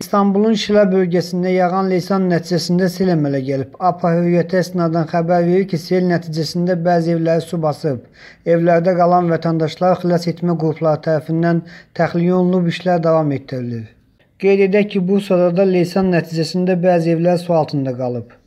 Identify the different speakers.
Speaker 1: İstanbulun Şilə bölgəsində yağan leysan nəticəsində sel əmələ gəlib. APA hüviyyətə əsnadan xəbər verir ki, sel nəticəsində bəzi evləri su basıb. Evlərdə qalan vətəndaşlar xilas etmə qrupları tərəfindən təxliyə olunub işlər davam etdirilir. Qeyd edək ki, Bursada da leysan nəticəsində bəzi evlər su altında qalıb.